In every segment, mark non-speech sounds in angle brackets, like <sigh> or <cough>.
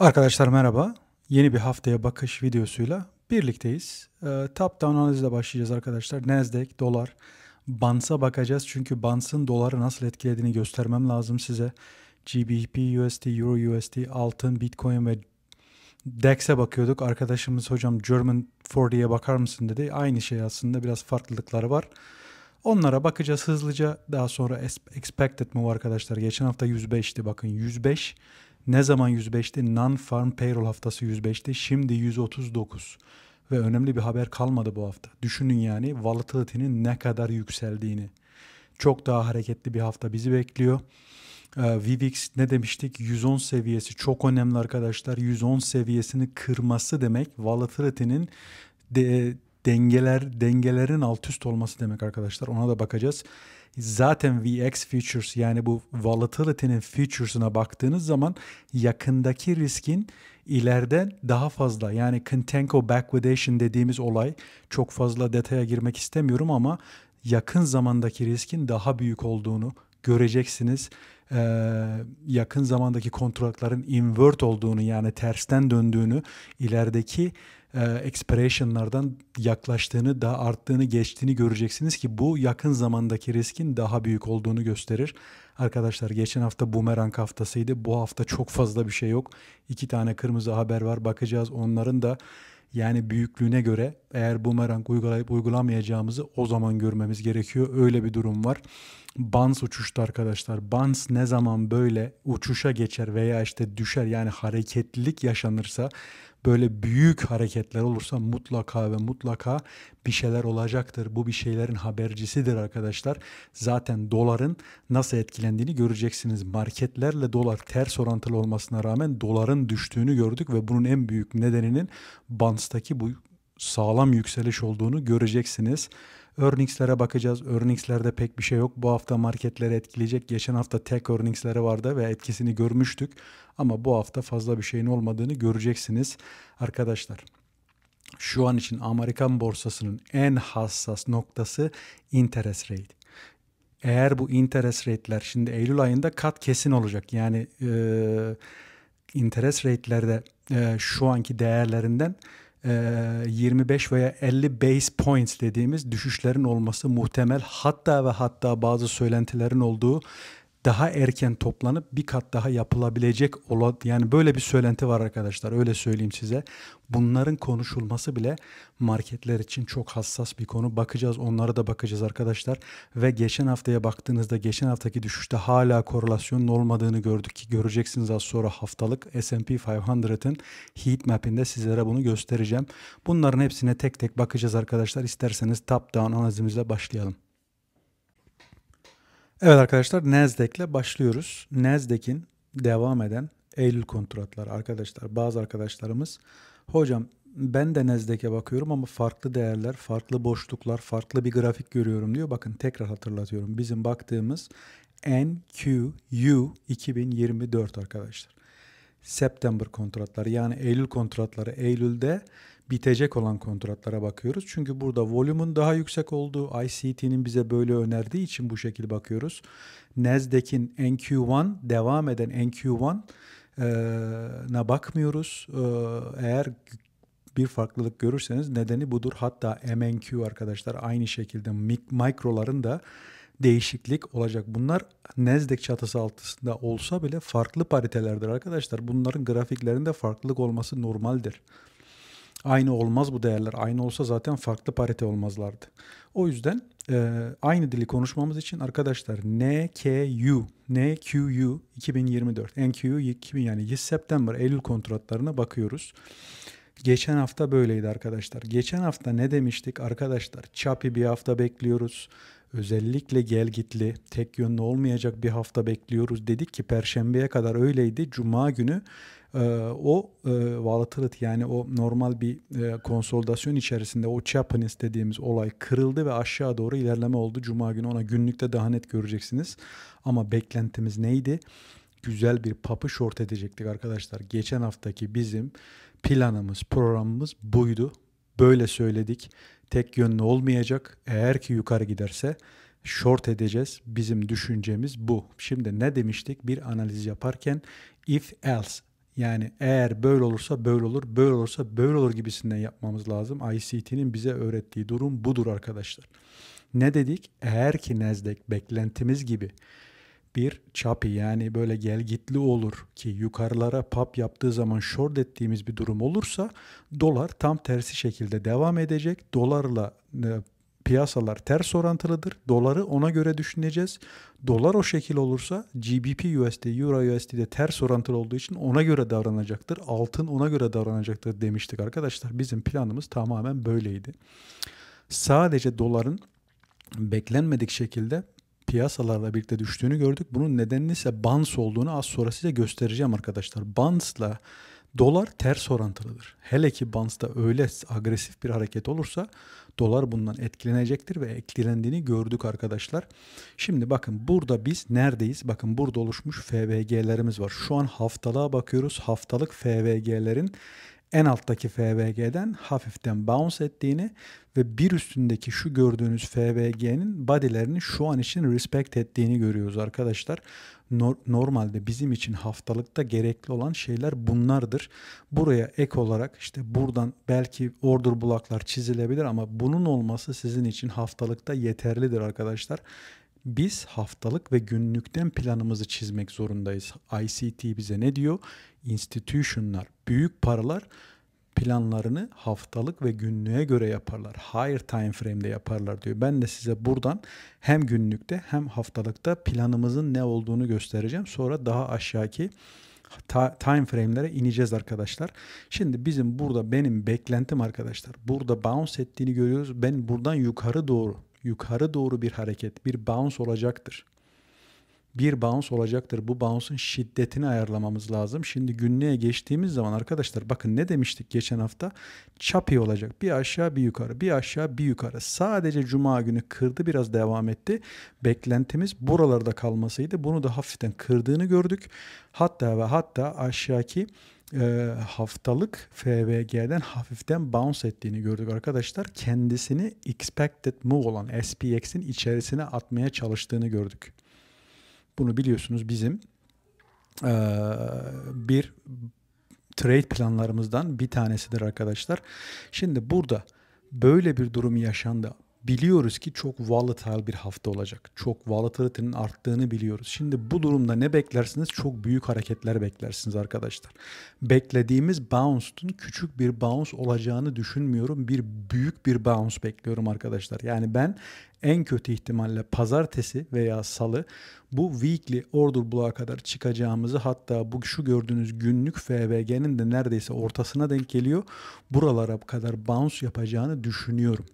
Arkadaşlar merhaba. Yeni bir haftaya bakış videosuyla birlikteyiz. E, top down analizle başlayacağız arkadaşlar. Nasdaq, dolar, Bans'a bakacağız. Çünkü Bans'ın doları nasıl etkilediğini göstermem lazım size. GBP, USD, Euro USD, altın, Bitcoin ve DEX'e bakıyorduk. Arkadaşımız hocam German 40'ye bakar mısın dedi. Aynı şey aslında biraz farklılıkları var. Onlara bakacağız hızlıca. Daha sonra expected move arkadaşlar. Geçen hafta 105'ti bakın 105. Ne zaman 105'te? Non-farm payroll haftası 105'te. Şimdi 139 ve önemli bir haber kalmadı bu hafta. Düşünün yani volatility'nin ne kadar yükseldiğini. Çok daha hareketli bir hafta bizi bekliyor. Ee, VIX ne demiştik? 110 seviyesi çok önemli arkadaşlar. 110 seviyesini kırması demek volatility'nin de, dengeler dengelerin alt üst olması demek arkadaşlar. Ona da bakacağız zaten VX futures yani bu volatility'nin futuresuna baktığınız zaman yakındaki riskin ileride daha fazla yani contango backwardation dediğimiz olay çok fazla detaya girmek istemiyorum ama yakın zamandaki riskin daha büyük olduğunu göreceksiniz. Ee, yakın zamandaki kontratların invert olduğunu yani tersten döndüğünü ilerideki e, expressionlardan yaklaştığını, daha arttığını, geçtiğini göreceksiniz ki bu yakın zamandaki riskin daha büyük olduğunu gösterir. Arkadaşlar geçen hafta bumerang haftasıydı. Bu hafta çok fazla bir şey yok. İki tane kırmızı haber var. Bakacağız onların da yani büyüklüğüne göre eğer bumerang uygulayıp uygulamayacağımızı o zaman görmemiz gerekiyor. Öyle bir durum var. Bans uçuştu arkadaşlar. Bans ne zaman böyle uçuşa geçer veya işte düşer yani hareketlilik yaşanırsa böyle büyük hareketler olursa mutlaka ve mutlaka bir şeyler olacaktır. Bu bir şeylerin habercisidir arkadaşlar. Zaten doların nasıl etkilendiğini göreceksiniz. Marketlerle dolar ters orantılı olmasına rağmen doların düştüğünü gördük ve bunun en büyük nedeninin Bans'taki bu sağlam yükseliş olduğunu göreceksiniz. Earnings'lere bakacağız. Earnings'lerde pek bir şey yok. Bu hafta marketleri etkileyecek. Geçen hafta tek earnings'leri vardı ve etkisini görmüştük. Ama bu hafta fazla bir şeyin olmadığını göreceksiniz arkadaşlar. Şu an için Amerikan borsasının en hassas noktası interest rate. Eğer bu interest rate'ler şimdi Eylül ayında kat kesin olacak. Yani e, interest rate'lerde e, şu anki değerlerinden 25 ee, veya 50 base points dediğimiz düşüşlerin olması muhtemel hatta ve hatta bazı söylentilerin olduğu daha erken toplanıp bir kat daha yapılabilecek olan yani böyle bir söylenti var arkadaşlar öyle söyleyeyim size. Bunların konuşulması bile marketler için çok hassas bir konu. Bakacağız onlara da bakacağız arkadaşlar ve geçen haftaya baktığınızda geçen haftaki düşüşte hala korelasyonun olmadığını gördük ki göreceksiniz az sonra haftalık S&P 500'ın heat map'inde sizlere bunu göstereceğim. Bunların hepsine tek tek bakacağız arkadaşlar. İsterseniz top down analizimizle başlayalım. Evet arkadaşlar Nezdekle başlıyoruz. Nezdekin devam eden Eylül kontratları arkadaşlar. Bazı arkadaşlarımız hocam ben de Nezdeke bakıyorum ama farklı değerler, farklı boşluklar, farklı bir grafik görüyorum diyor. Bakın tekrar hatırlatıyorum. Bizim baktığımız NQU 2024 arkadaşlar. September kontratları yani Eylül kontratları Eylül'de bitecek olan kontratlara bakıyoruz. Çünkü burada volümün daha yüksek olduğu ICT'nin bize böyle önerdiği için bu şekilde bakıyoruz. Nasdaq'in NQ1 devam eden NQ1 na bakmıyoruz. Eğer bir farklılık görürseniz nedeni budur. Hatta MNQ arkadaşlar aynı şekilde mikroların da değişiklik olacak. Bunlar Nasdaq çatısı altında olsa bile farklı paritelerdir arkadaşlar. Bunların grafiklerinde farklılık olması normaldir aynı olmaz bu değerler. Aynı olsa zaten farklı parite olmazlardı. O yüzden e, aynı dili konuşmamız için arkadaşlar NKU, NQU 2024, NQU 2000 yani September, Eylül kontratlarına bakıyoruz. Geçen hafta böyleydi arkadaşlar. Geçen hafta ne demiştik arkadaşlar? Çapi bir hafta bekliyoruz. Özellikle gel gitli, tek yönlü olmayacak bir hafta bekliyoruz dedik ki perşembeye kadar öyleydi. Cuma günü ee, o e, Valtırıt yani o normal bir e, konsolidasyon içerisinde o Chapinist dediğimiz olay kırıldı ve aşağı doğru ilerleme oldu. Cuma günü ona günlükte daha net göreceksiniz. Ama beklentimiz neydi? Güzel bir papı short edecektik arkadaşlar. Geçen haftaki bizim planımız, programımız buydu. Böyle söyledik. Tek yönlü olmayacak. Eğer ki yukarı giderse short edeceğiz. Bizim düşüncemiz bu. Şimdi ne demiştik? Bir analiz yaparken if else yani eğer böyle olursa böyle olur, böyle olursa böyle olur gibisinden yapmamız lazım. ICT'nin bize öğrettiği durum budur arkadaşlar. Ne dedik? Eğer ki nezdek beklentimiz gibi bir çapı yani böyle gelgitli olur ki yukarılara pap yaptığı zaman short ettiğimiz bir durum olursa dolar tam tersi şekilde devam edecek. Dolarla e, piyasalar ters orantılıdır. Doları ona göre düşüneceğiz. Dolar o şekil olursa GBP USD, Euro USD de ters orantılı olduğu için ona göre davranacaktır. Altın ona göre davranacaktır demiştik arkadaşlar. Bizim planımız tamamen böyleydi. Sadece doların beklenmedik şekilde piyasalarla birlikte düştüğünü gördük. Bunun nedeni ise BANS olduğunu az sonra size göstereceğim arkadaşlar. BANS'la Dolar ters orantılıdır. Hele ki Bans'ta öyle agresif bir hareket olursa dolar bundan etkilenecektir ve etkilendiğini gördük arkadaşlar. Şimdi bakın burada biz neredeyiz? Bakın burada oluşmuş FVG'lerimiz var. Şu an haftalığa bakıyoruz. Haftalık FVG'lerin en alttaki FBG'den hafiften bounce ettiğini ve bir üstündeki şu gördüğünüz FBG'nin body'lerini şu an için respect ettiğini görüyoruz arkadaşlar. No- normalde bizim için haftalıkta gerekli olan şeyler bunlardır. Buraya ek olarak işte buradan belki order blocklar çizilebilir ama bunun olması sizin için haftalıkta yeterlidir arkadaşlar biz haftalık ve günlükten planımızı çizmek zorundayız. ICT bize ne diyor? Institutionlar, büyük paralar planlarını haftalık ve günlüğe göre yaparlar. Higher time frame'de yaparlar diyor. Ben de size buradan hem günlükte hem haftalıkta planımızın ne olduğunu göstereceğim. Sonra daha aşağıki time frame'lere ineceğiz arkadaşlar. Şimdi bizim burada benim beklentim arkadaşlar. Burada bounce ettiğini görüyoruz. Ben buradan yukarı doğru yukarı doğru bir hareket, bir bounce olacaktır. Bir bounce olacaktır. Bu bounce'ın şiddetini ayarlamamız lazım. Şimdi günlüğe geçtiğimiz zaman arkadaşlar bakın ne demiştik geçen hafta? Çapi olacak. Bir aşağı bir yukarı, bir aşağı bir yukarı. Sadece cuma günü kırdı biraz devam etti. Beklentimiz buralarda kalmasıydı. Bunu da hafiften kırdığını gördük. Hatta ve hatta aşağıki ee, haftalık FVG'den hafiften bounce ettiğini gördük arkadaşlar. Kendisini expected move olan SPX'in içerisine atmaya çalıştığını gördük. Bunu biliyorsunuz bizim ee, bir trade planlarımızdan bir tanesidir arkadaşlar. Şimdi burada böyle bir durum yaşandı biliyoruz ki çok volatile bir hafta olacak. Çok volatility'nin arttığını biliyoruz. Şimdi bu durumda ne beklersiniz? Çok büyük hareketler beklersiniz arkadaşlar. Beklediğimiz bounce'un küçük bir bounce olacağını düşünmüyorum. Bir büyük bir bounce bekliyorum arkadaşlar. Yani ben en kötü ihtimalle pazartesi veya salı bu weekly order bloğa kadar çıkacağımızı hatta bu şu gördüğünüz günlük FBG'nin de neredeyse ortasına denk geliyor. Buralara kadar bounce yapacağını düşünüyorum.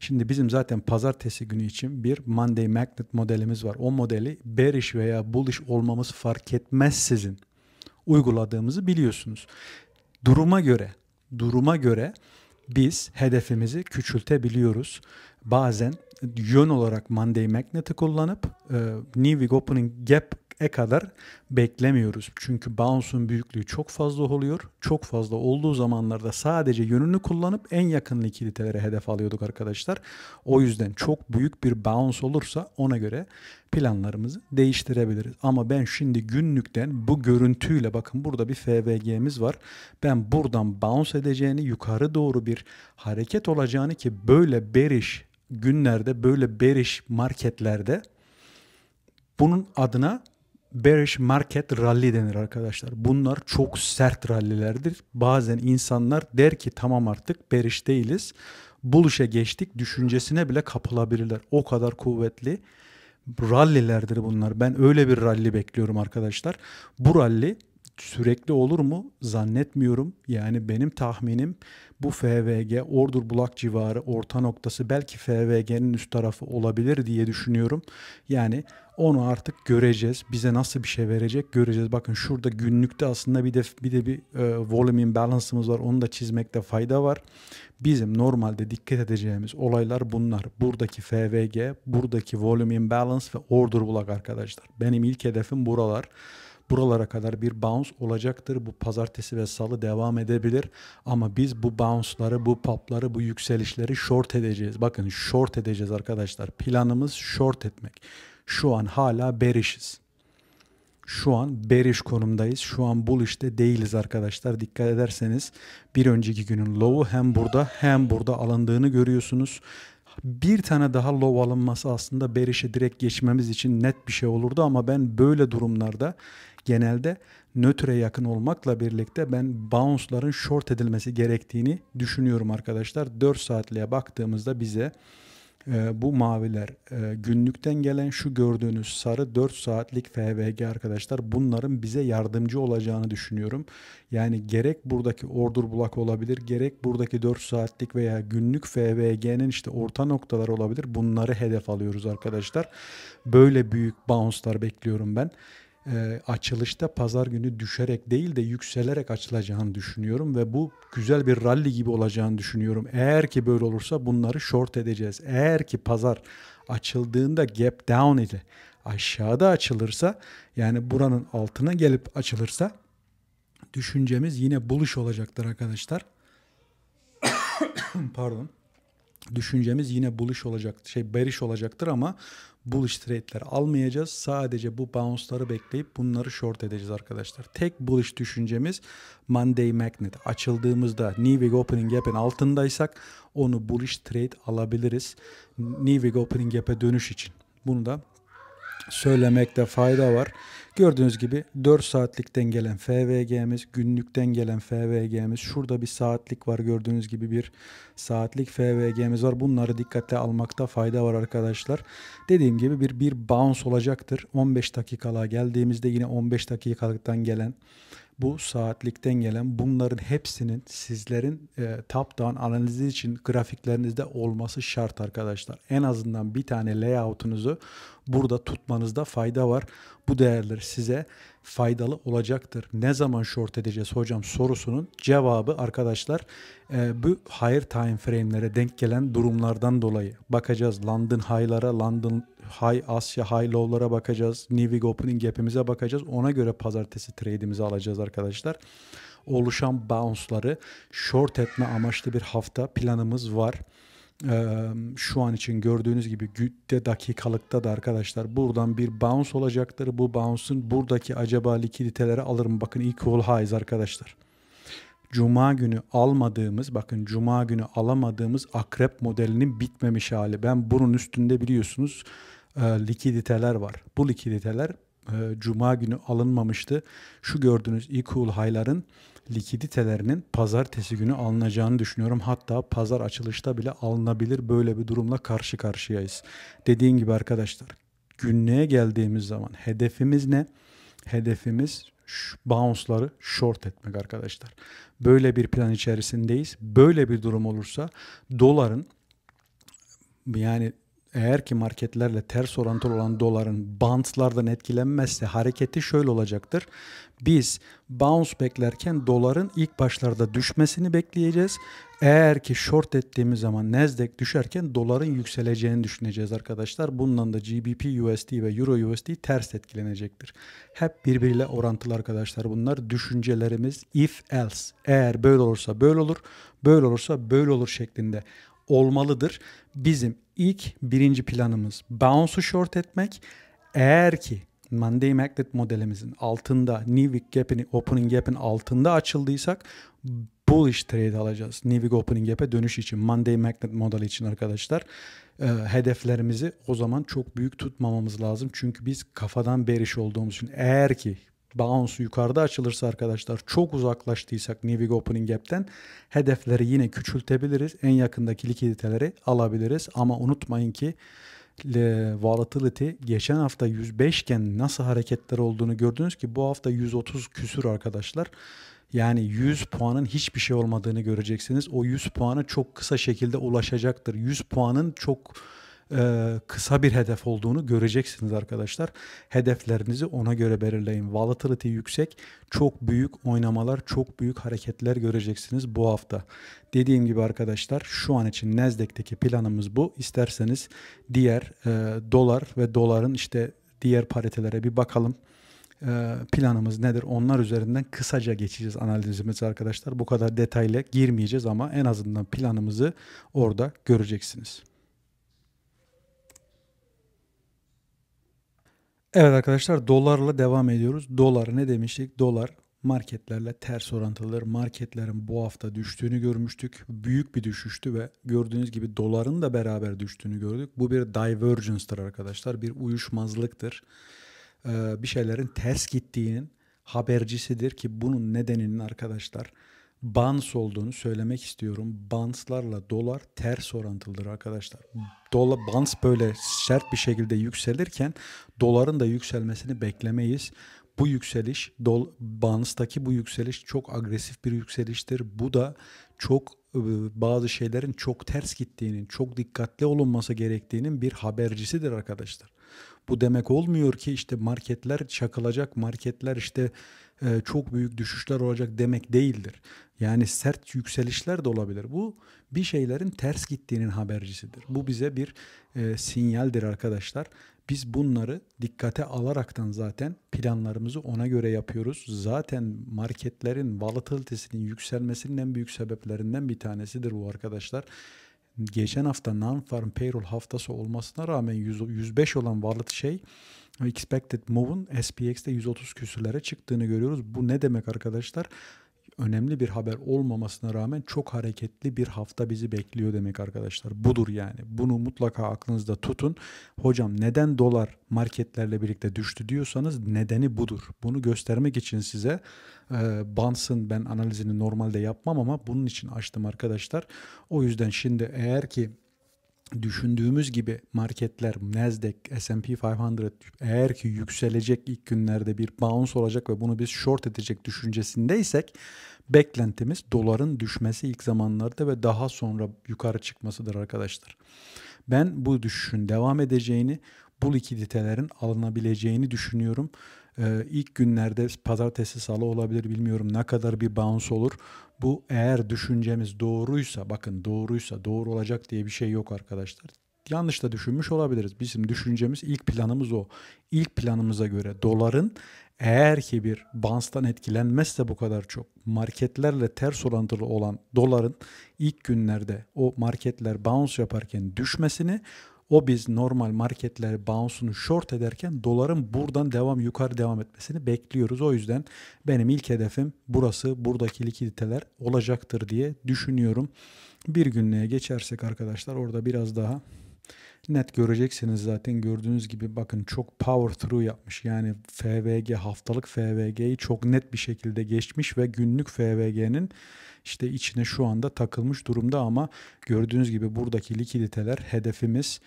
Şimdi bizim zaten pazartesi günü için bir Monday Magnet modelimiz var. O modeli bearish veya bullish olmamız fark etmez sizin uyguladığımızı biliyorsunuz. Duruma göre, duruma göre biz hedefimizi küçültebiliyoruz. Bazen yön olarak Monday Magnet'i kullanıp e, New Week Opening Gap e kadar beklemiyoruz. Çünkü bounce'un büyüklüğü çok fazla oluyor. Çok fazla olduğu zamanlarda sadece yönünü kullanıp en yakın likiditelere hedef alıyorduk arkadaşlar. O yüzden çok büyük bir bounce olursa ona göre planlarımızı değiştirebiliriz. Ama ben şimdi günlükten bu görüntüyle bakın burada bir FVG'miz var. Ben buradan bounce edeceğini yukarı doğru bir hareket olacağını ki böyle beriş günlerde böyle beriş marketlerde bunun adına Bearish Market Rally denir arkadaşlar. Bunlar çok sert rallilerdir. Bazen insanlar der ki tamam artık bearish değiliz. buluşa geçtik düşüncesine bile kapılabilirler. O kadar kuvvetli rallilerdir bunlar. Ben öyle bir rally bekliyorum arkadaşlar. Bu rally sürekli olur mu zannetmiyorum. Yani benim tahminim bu FVG Ordur Bulak civarı orta noktası belki FVG'nin üst tarafı olabilir diye düşünüyorum. Yani onu artık göreceğiz. Bize nasıl bir şey verecek göreceğiz. Bakın şurada günlükte aslında bir de bir de bir e, volume imbalance'ımız var. Onu da çizmekte fayda var. Bizim normalde dikkat edeceğimiz olaylar bunlar. Buradaki FVG, buradaki volume imbalance ve order block arkadaşlar. Benim ilk hedefim buralar. Buralara kadar bir bounce olacaktır. Bu pazartesi ve salı devam edebilir. Ama biz bu bounce'ları, bu pop'ları, bu yükselişleri short edeceğiz. Bakın short edeceğiz arkadaşlar. Planımız short etmek. Şu an hala berişiz. Şu an beriş konumdayız. Şu an bullish'te değiliz arkadaşlar. Dikkat ederseniz bir önceki günün low'u hem burada hem burada alındığını görüyorsunuz bir tane daha low alınması aslında berişe direkt geçmemiz için net bir şey olurdu ama ben böyle durumlarda genelde nötre yakın olmakla birlikte ben bounce'ların short edilmesi gerektiğini düşünüyorum arkadaşlar. 4 saatliğe baktığımızda bize ee, bu maviler e, günlükten gelen şu gördüğünüz sarı 4 saatlik FVG arkadaşlar bunların bize yardımcı olacağını düşünüyorum. Yani gerek buradaki ordur bulak olabilir gerek buradaki 4 saatlik veya günlük FVG'nin işte orta noktalar olabilir bunları hedef alıyoruz arkadaşlar. Böyle büyük bounce'lar bekliyorum ben e, açılışta pazar günü düşerek değil de yükselerek açılacağını düşünüyorum ve bu güzel bir rally gibi olacağını düşünüyorum. Eğer ki böyle olursa bunları short edeceğiz. Eğer ki pazar açıldığında gap down ile aşağıda açılırsa yani buranın altına gelip açılırsa düşüncemiz yine buluş olacaktır arkadaşlar. <coughs> Pardon düşüncemiz yine buluş olacak, şey beriş olacaktır ama bullish trade'ler almayacağız. Sadece bu bounce'ları bekleyip bunları short edeceğiz arkadaşlar. Tek bullish düşüncemiz Monday Magnet. Açıldığımızda New Week Opening Gap'in altındaysak onu bullish trade alabiliriz. New Week Opening Gap'e dönüş için. Bunu da söylemekte fayda var. Gördüğünüz gibi 4 saatlikten gelen FVG'miz, günlükten gelen FVG'miz, şurada bir saatlik var gördüğünüz gibi bir saatlik FVG'miz var. Bunları dikkate almakta fayda var arkadaşlar. Dediğim gibi bir bir bounce olacaktır. 15 dakikalığa geldiğimizde yine 15 dakikalıktan gelen bu saatlikten gelen bunların hepsinin sizlerin e, top down analizi için grafiklerinizde olması şart arkadaşlar. En azından bir tane layoutunuzu burada tutmanızda fayda var. Bu değerler size faydalı olacaktır. Ne zaman short edeceğiz hocam sorusunun cevabı arkadaşlar e, bu higher time frame'lere denk gelen durumlardan dolayı bakacağız. London high'lara, London high, Asya high low'lara bakacağız. New Week opening gap'imize bakacağız. Ona göre pazartesi trade'imizi alacağız arkadaşlar. Oluşan bounce'ları short etme amaçlı bir hafta planımız var. Ee, şu an için gördüğünüz gibi gütte dakikalıkta da arkadaşlar buradan bir bounce olacaktır. Bu bounce'ın buradaki acaba likiditelere alır mı? Bakın equal highs arkadaşlar. Cuma günü almadığımız bakın cuma günü alamadığımız akrep modelinin bitmemiş hali. Ben bunun üstünde biliyorsunuz e, likiditeler var. Bu likiditeler e, cuma günü alınmamıştı. Şu gördüğünüz e-cool likiditelerinin pazartesi günü alınacağını düşünüyorum. Hatta pazar açılışta bile alınabilir böyle bir durumla karşı karşıyayız. Dediğim gibi arkadaşlar günlüğe geldiğimiz zaman hedefimiz ne? Hedefimiz bounce'ları short etmek arkadaşlar. Böyle bir plan içerisindeyiz. Böyle bir durum olursa doların yani eğer ki marketlerle ters orantılı olan doların bantlardan etkilenmezse hareketi şöyle olacaktır. Biz bounce beklerken doların ilk başlarda düşmesini bekleyeceğiz. Eğer ki short ettiğimiz zaman Nasdaq düşerken doların yükseleceğini düşüneceğiz arkadaşlar. Bundan da GBP USD ve Euro USD ters etkilenecektir. Hep birbiriyle orantılı arkadaşlar bunlar. Düşüncelerimiz if else. Eğer böyle olursa böyle olur, böyle olursa böyle olur şeklinde olmalıdır. Bizim ilk birinci planımız bounce'u short etmek. Eğer ki Monday Magnet modelimizin altında New Week Gap'in Opening Gap'in altında açıldıysak bullish trade alacağız. New Week Opening Gap'e dönüş için Monday Magnet modeli için arkadaşlar e, hedeflerimizi o zaman çok büyük tutmamamız lazım. Çünkü biz kafadan beriş olduğumuz için eğer ki bounce yukarıda açılırsa arkadaşlar çok uzaklaştıysak Nivig Opening Gap'ten hedefleri yine küçültebiliriz. En yakındaki likiditeleri alabiliriz ama unutmayın ki e, volatility geçen hafta 105 iken nasıl hareketler olduğunu gördünüz ki bu hafta 130 küsür arkadaşlar. Yani 100 puanın hiçbir şey olmadığını göreceksiniz. O 100 puanı çok kısa şekilde ulaşacaktır. 100 puanın çok e, kısa bir hedef olduğunu göreceksiniz arkadaşlar. Hedeflerinizi ona göre belirleyin. Volatility yüksek, çok büyük oynamalar, çok büyük hareketler göreceksiniz bu hafta. Dediğim gibi arkadaşlar şu an için Nasdaq'teki planımız bu. İsterseniz diğer e, dolar ve doların işte diğer paritelere bir bakalım e, planımız nedir? Onlar üzerinden kısaca geçeceğiz analizimizi arkadaşlar. Bu kadar detayla girmeyeceğiz ama en azından planımızı orada göreceksiniz. Evet arkadaşlar dolarla devam ediyoruz. Dolar ne demiştik? Dolar marketlerle ters orantılıdır. Marketlerin bu hafta düştüğünü görmüştük. Büyük bir düşüştü ve gördüğünüz gibi doların da beraber düştüğünü gördük. Bu bir divergence'tır arkadaşlar. Bir uyuşmazlıktır. Ee, bir şeylerin ters gittiğinin habercisidir ki bunun nedeninin arkadaşlar Bans olduğunu söylemek istiyorum. Banslarla dolar ters orantılıdır arkadaşlar. dolar bans böyle sert bir şekilde yükselirken doların da yükselmesini beklemeyiz. Bu yükseliş, dol, banstaki bu yükseliş çok agresif bir yükseliştir. Bu da çok e, bazı şeylerin çok ters gittiğinin, çok dikkatli olunması gerektiğinin bir habercisidir arkadaşlar. Bu demek olmuyor ki işte marketler çakılacak, marketler işte e, çok büyük düşüşler olacak demek değildir. Yani sert yükselişler de olabilir. Bu bir şeylerin ters gittiğinin habercisidir. Bu bize bir e, sinyaldir arkadaşlar. Biz bunları dikkate alaraktan zaten planlarımızı ona göre yapıyoruz. Zaten marketlerin volatilitesinin yükselmesinin en büyük sebeplerinden bir tanesidir bu arkadaşlar geçen hafta non-farm payroll haftası olmasına rağmen 100, 105 olan varlık şey Expected Move'un SPX'te 130 küsürlere çıktığını görüyoruz. Bu ne demek arkadaşlar? Önemli bir haber olmamasına rağmen çok hareketli bir hafta bizi bekliyor demek arkadaşlar. Budur yani. Bunu mutlaka aklınızda tutun. Hocam neden dolar marketlerle birlikte düştü diyorsanız nedeni budur. Bunu göstermek için size e, Bans'ın ben analizini normalde yapmam ama bunun için açtım arkadaşlar. O yüzden şimdi eğer ki düşündüğümüz gibi marketler Nasdaq, S&P 500 eğer ki yükselecek ilk günlerde bir bounce olacak ve bunu biz short edecek düşüncesindeysek beklentimiz doların düşmesi ilk zamanlarda ve daha sonra yukarı çıkmasıdır arkadaşlar. Ben bu düşüşün devam edeceğini, bu likiditelerin alınabileceğini düşünüyorum ee, ilk günlerde pazartesi salı olabilir bilmiyorum ne kadar bir bounce olur. Bu eğer düşüncemiz doğruysa bakın doğruysa doğru olacak diye bir şey yok arkadaşlar. Yanlış da düşünmüş olabiliriz. Bizim düşüncemiz ilk planımız o. İlk planımıza göre doların eğer ki bir bouncetan etkilenmezse bu kadar çok marketlerle ters orantılı olan doların ilk günlerde o marketler bounce yaparken düşmesini o biz normal marketler bounce'unu short ederken doların buradan devam yukarı devam etmesini bekliyoruz. O yüzden benim ilk hedefim burası buradaki likiditeler olacaktır diye düşünüyorum. Bir günlüğe geçersek arkadaşlar orada biraz daha net göreceksiniz zaten gördüğünüz gibi bakın çok power through yapmış. Yani FVG haftalık FVG'yi çok net bir şekilde geçmiş ve günlük FVG'nin işte içine şu anda takılmış durumda ama gördüğünüz gibi buradaki likiditeler hedefimiz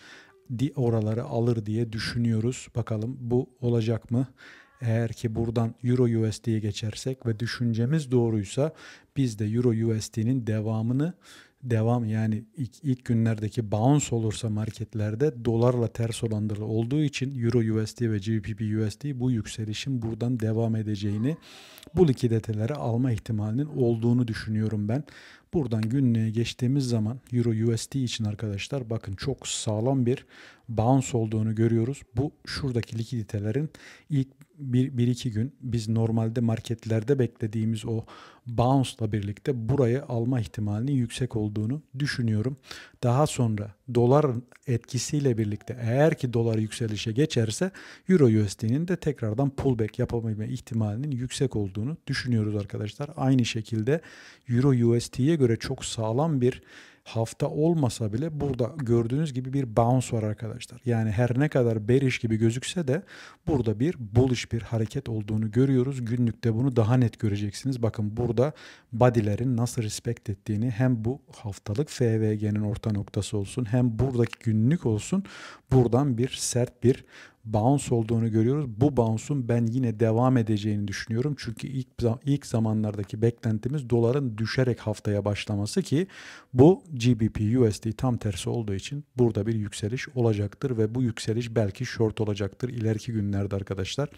di oraları alır diye düşünüyoruz. Bakalım bu olacak mı? Eğer ki buradan Euro USD'ye geçersek ve düşüncemiz doğruysa biz de Euro USD'nin devamını devam yani ilk, ilk günlerdeki bounce olursa marketlerde dolarla ters oranları olduğu için Euro USD ve GBP USD bu yükselişin buradan devam edeceğini bu likiditeleri alma ihtimalinin olduğunu düşünüyorum ben. Buradan günlüğe geçtiğimiz zaman Euro USD için arkadaşlar bakın çok sağlam bir bounce olduğunu görüyoruz. Bu şuradaki likiditelerin ilk bir, bir iki gün biz normalde marketlerde beklediğimiz o bounce'la birlikte burayı alma ihtimalinin yüksek olduğunu düşünüyorum. Daha sonra dolar etkisiyle birlikte eğer ki dolar yükselişe geçerse Euro USD'nin de tekrardan pullback yapabilme ihtimalinin yüksek olduğunu düşünüyoruz arkadaşlar. Aynı şekilde Euro USD'ye göre çok sağlam bir hafta olmasa bile burada gördüğünüz gibi bir bounce var arkadaşlar. Yani her ne kadar bearish gibi gözükse de burada bir bullish bir hareket olduğunu görüyoruz. Günlükte bunu daha net göreceksiniz. Bakın burada body'lerin nasıl respect ettiğini hem bu haftalık FVG'nin orta noktası olsun hem buradaki günlük olsun buradan bir sert bir bounce olduğunu görüyoruz. Bu bounce'un ben yine devam edeceğini düşünüyorum. Çünkü ilk ilk zamanlardaki beklentimiz doların düşerek haftaya başlaması ki bu GBP USD tam tersi olduğu için burada bir yükseliş olacaktır ve bu yükseliş belki short olacaktır ileriki günlerde arkadaşlar.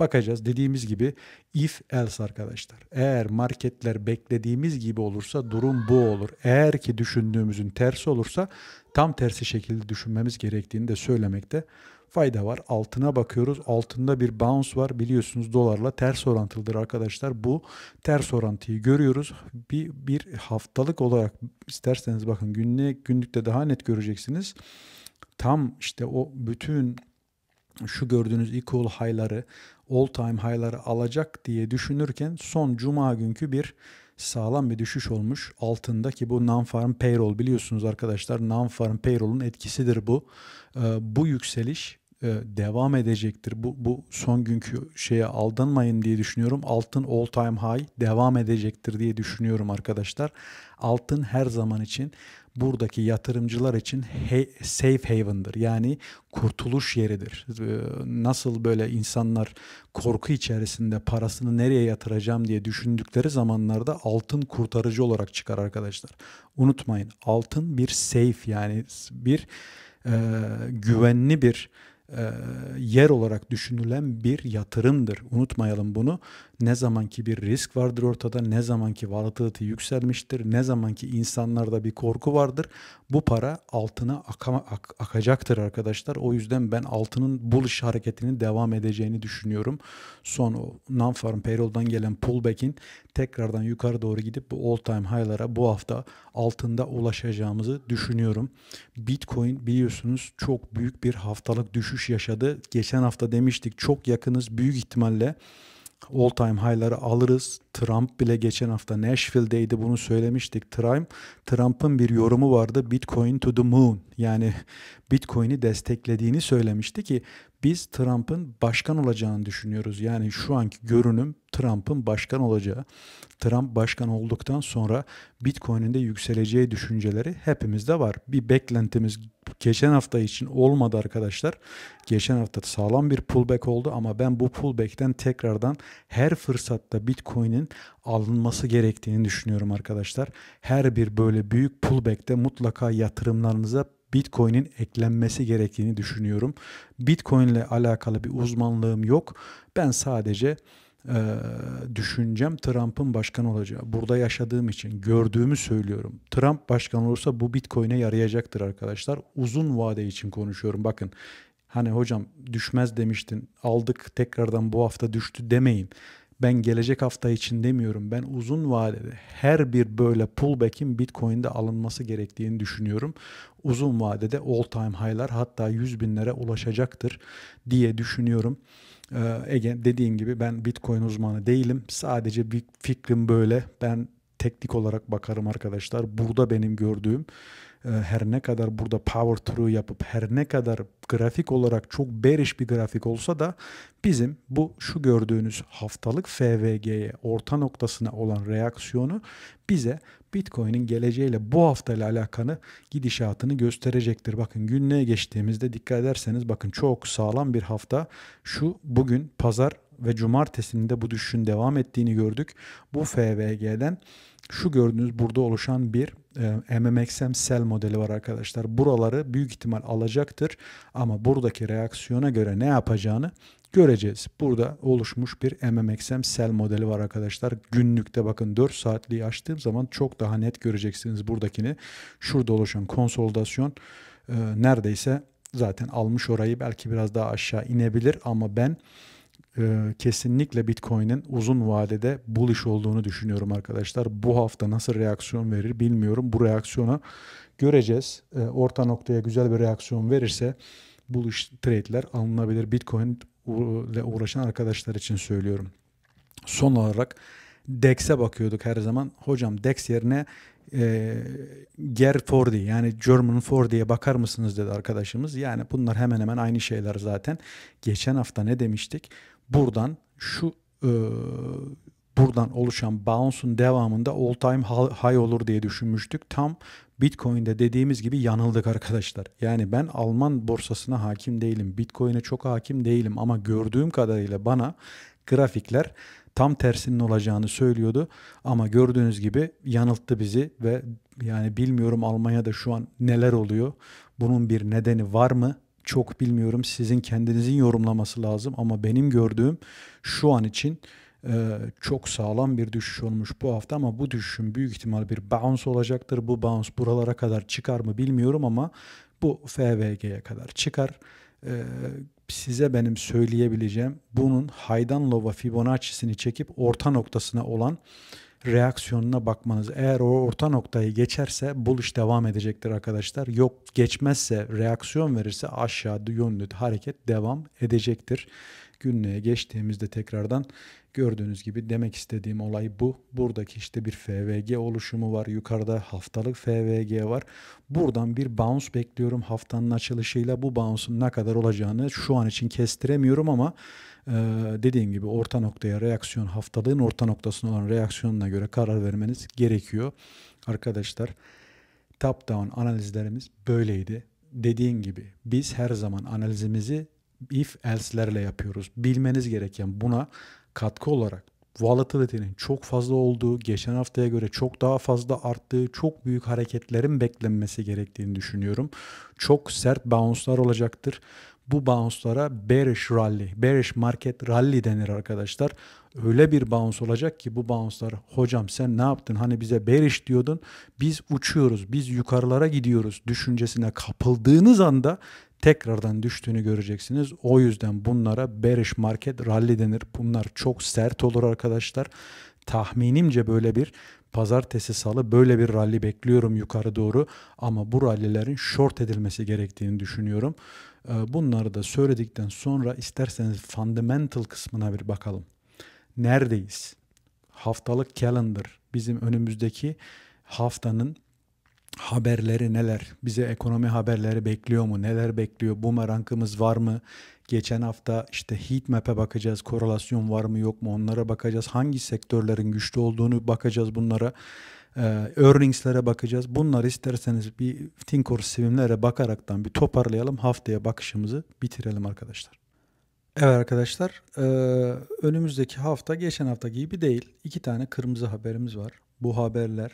Bakacağız. Dediğimiz gibi if else arkadaşlar. Eğer marketler beklediğimiz gibi olursa durum bu olur. Eğer ki düşündüğümüzün tersi olursa tam tersi şekilde düşünmemiz gerektiğini de söylemekte fayda var. Altına bakıyoruz. Altında bir bounce var. Biliyorsunuz dolarla ters orantılıdır arkadaşlar. Bu ters orantıyı görüyoruz. Bir, bir haftalık olarak isterseniz bakın günlük, günlükte daha net göreceksiniz. Tam işte o bütün şu gördüğünüz equal high'ları, all time high'ları alacak diye düşünürken son cuma günkü bir sağlam bir düşüş olmuş altında ki bu non-farm payroll biliyorsunuz arkadaşlar non-farm payroll'un etkisidir bu. Ee, bu yükseliş e, devam edecektir. Bu, bu son günkü şeye aldanmayın diye düşünüyorum. Altın all time high devam edecektir diye düşünüyorum arkadaşlar. Altın her zaman için buradaki yatırımcılar için he, safe haven'dır. Yani kurtuluş yeridir. E, nasıl böyle insanlar korku içerisinde parasını nereye yatıracağım diye düşündükleri zamanlarda altın kurtarıcı olarak çıkar arkadaşlar. Unutmayın altın bir safe yani bir e, güvenli bir e, yer olarak düşünülen bir yatırımdır. Unutmayalım bunu. Ne zamanki bir risk vardır ortada, ne zamanki volatility yükselmiştir, ne zamanki insanlarda bir korku vardır. Bu para altına akama, ak, akacaktır arkadaşlar. O yüzden ben altının bullish hareketinin devam edeceğini düşünüyorum. Son non-farm payroll'dan gelen pullback'in tekrardan yukarı doğru gidip bu all time high'lara bu hafta altında ulaşacağımızı düşünüyorum. Bitcoin biliyorsunuz çok büyük bir haftalık düşüş yaşadı. Geçen hafta demiştik çok yakınız büyük ihtimalle all time high'ları alırız. Trump bile geçen hafta Nashville'deydi bunu söylemiştik. Trump Trump'ın bir yorumu vardı. Bitcoin to the moon. Yani Bitcoin'i desteklediğini söylemişti ki biz Trump'ın başkan olacağını düşünüyoruz. Yani şu anki görünüm Trump'ın başkan olacağı. Trump başkan olduktan sonra Bitcoin'in de yükseleceği düşünceleri hepimizde var. Bir beklentimiz geçen hafta için olmadı arkadaşlar. Geçen hafta sağlam bir pullback oldu ama ben bu pullback'ten tekrardan her fırsatta Bitcoin'in önlemlerin alınması gerektiğini düşünüyorum arkadaşlar. Her bir böyle büyük pullback'te mutlaka yatırımlarınıza Bitcoin'in eklenmesi gerektiğini düşünüyorum. Bitcoin ile alakalı bir uzmanlığım yok. Ben sadece e, düşüncem Trump'ın başkan olacağı. Burada yaşadığım için gördüğümü söylüyorum. Trump başkan olursa bu Bitcoin'e yarayacaktır arkadaşlar. Uzun vade için konuşuyorum. Bakın hani hocam düşmez demiştin aldık tekrardan bu hafta düştü demeyin ben gelecek hafta için demiyorum. Ben uzun vadede her bir böyle pullback'in Bitcoin'de alınması gerektiğini düşünüyorum. Uzun vadede all time high'lar hatta 100 binlere ulaşacaktır diye düşünüyorum. Ee, Ege dediğim gibi ben Bitcoin uzmanı değilim. Sadece bir fikrim böyle. Ben teknik olarak bakarım arkadaşlar. Burada benim gördüğüm ee, her ne kadar burada power through yapıp her ne kadar grafik olarak çok bearish bir grafik olsa da bizim bu şu gördüğünüz haftalık FVG'ye orta noktasına olan reaksiyonu bize Bitcoin'in geleceğiyle bu haftayla alakalı gidişatını gösterecektir. Bakın günlüğe geçtiğimizde dikkat ederseniz bakın çok sağlam bir hafta. Şu bugün pazar ve cumartesinin de bu düşüşün devam ettiğini gördük. Bu FVG'den şu gördüğünüz burada oluşan bir e, ee, MMXM sell modeli var arkadaşlar. Buraları büyük ihtimal alacaktır ama buradaki reaksiyona göre ne yapacağını göreceğiz. Burada oluşmuş bir MMXM sell modeli var arkadaşlar. Günlükte bakın 4 saatliği açtığım zaman çok daha net göreceksiniz buradakini. Şurada oluşan konsolidasyon e, neredeyse zaten almış orayı belki biraz daha aşağı inebilir ama ben e, kesinlikle Bitcoin'in uzun vadede bullish olduğunu düşünüyorum arkadaşlar. Bu hafta nasıl reaksiyon verir bilmiyorum. Bu reaksiyona göreceğiz. E, orta noktaya güzel bir reaksiyon verirse bullish trade'ler alınabilir. Bitcoin ile uğraşan arkadaşlar için söylüyorum. Son olarak DEX'e bakıyorduk her zaman. Hocam DEX yerine e, Ger 4 yani German 4 bakar mısınız dedi arkadaşımız. Yani bunlar hemen hemen aynı şeyler zaten. Geçen hafta ne demiştik? buradan şu e, buradan oluşan bounce'un devamında all time high olur diye düşünmüştük. Tam Bitcoin'de dediğimiz gibi yanıldık arkadaşlar. Yani ben Alman borsasına hakim değilim. Bitcoin'e çok hakim değilim ama gördüğüm kadarıyla bana grafikler tam tersinin olacağını söylüyordu. Ama gördüğünüz gibi yanılttı bizi ve yani bilmiyorum Almanya'da şu an neler oluyor. Bunun bir nedeni var mı? çok bilmiyorum sizin kendinizin yorumlaması lazım ama benim gördüğüm şu an için e, çok sağlam bir düşüş olmuş bu hafta ama bu düşüşün büyük ihtimal bir bounce olacaktır. Bu bounce buralara kadar çıkar mı bilmiyorum ama bu FVG'ye kadar çıkar. E, size benim söyleyebileceğim bunun Haydanlova Fibonacci'sini çekip orta noktasına olan reaksiyonuna bakmanız. Eğer o orta noktayı geçerse buluş devam edecektir arkadaşlar. Yok geçmezse reaksiyon verirse aşağı yönlü hareket devam edecektir. Günlüğe geçtiğimizde tekrardan gördüğünüz gibi demek istediğim olay bu. Buradaki işte bir FVG oluşumu var. Yukarıda haftalık FVG var. Buradan bir bounce bekliyorum haftanın açılışıyla. Bu bounce'un ne kadar olacağını şu an için kestiremiyorum ama e, dediğim gibi orta noktaya reaksiyon haftalığın orta noktasına olan reaksiyonuna göre karar vermeniz gerekiyor. Arkadaşlar top down analizlerimiz böyleydi. Dediğim gibi biz her zaman analizimizi if else'lerle yapıyoruz. Bilmeniz gereken buna katkı olarak volatility'nin çok fazla olduğu, geçen haftaya göre çok daha fazla arttığı, çok büyük hareketlerin beklenmesi gerektiğini düşünüyorum. Çok sert bounce'lar olacaktır bu bounce'lara bearish rally, bearish market rally denir arkadaşlar. Öyle bir bounce olacak ki bu bounce'lar hocam sen ne yaptın hani bize bearish diyordun biz uçuyoruz biz yukarılara gidiyoruz düşüncesine kapıldığınız anda tekrardan düştüğünü göreceksiniz. O yüzden bunlara bearish market rally denir. Bunlar çok sert olur arkadaşlar. Tahminimce böyle bir pazartesi salı böyle bir rally bekliyorum yukarı doğru ama bu rallilerin short edilmesi gerektiğini düşünüyorum. Ee, bunları da söyledikten sonra isterseniz fundamental kısmına bir bakalım. Neredeyiz? Haftalık calendar bizim önümüzdeki haftanın haberleri neler? Bize ekonomi haberleri bekliyor mu? Neler bekliyor? Bu merankımız var mı? Geçen hafta işte heat map'e bakacağız. Korelasyon var mı yok mu? Onlara bakacağız. Hangi sektörlerin güçlü olduğunu bakacağız bunlara e, earningslere bakacağız. Bunlar isterseniz bir Tinkor Swim'lere bakaraktan bir toparlayalım. Haftaya bakışımızı bitirelim arkadaşlar. Evet arkadaşlar e, önümüzdeki hafta geçen hafta gibi değil. iki tane kırmızı haberimiz var. Bu haberler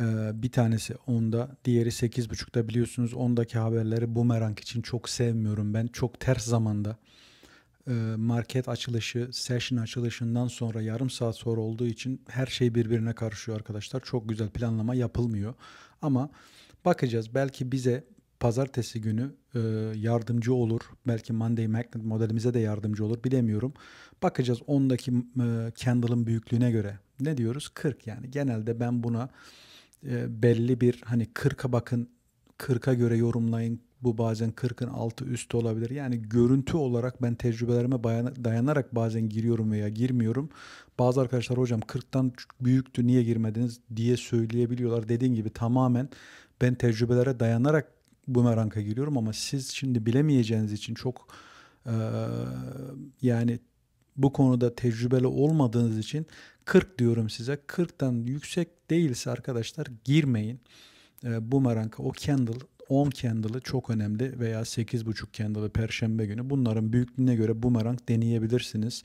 e, bir tanesi 10'da diğeri 8.30'da biliyorsunuz 10'daki haberleri bumerang için çok sevmiyorum ben. Çok ters zamanda e, market açılışı, session açılışından sonra yarım saat sonra olduğu için her şey birbirine karışıyor arkadaşlar. Çok güzel planlama yapılmıyor. Ama bakacağız belki bize pazartesi günü e, yardımcı olur. Belki Monday Magnet modelimize de yardımcı olur bilemiyorum. Bakacağız ondaki e, candle'ın büyüklüğüne göre. Ne diyoruz? 40 yani. Genelde ben buna belli bir hani 40'a bakın 40'a göre yorumlayın bu bazen 40'ın altı üstü olabilir. Yani görüntü olarak ben tecrübelerime dayanarak bazen giriyorum veya girmiyorum. Bazı arkadaşlar hocam 40'tan büyüktü niye girmediniz diye söyleyebiliyorlar. Dediğim gibi tamamen ben tecrübelere dayanarak bu meranka giriyorum ama siz şimdi bilemeyeceğiniz için çok e, yani bu konuda tecrübeli olmadığınız için 40 diyorum size. 40'tan yüksek değilse arkadaşlar girmeyin. E, meranka o candle 10 candle'ı çok önemli veya 8.5 candle'ı perşembe günü. Bunların büyüklüğüne göre bumerang deneyebilirsiniz.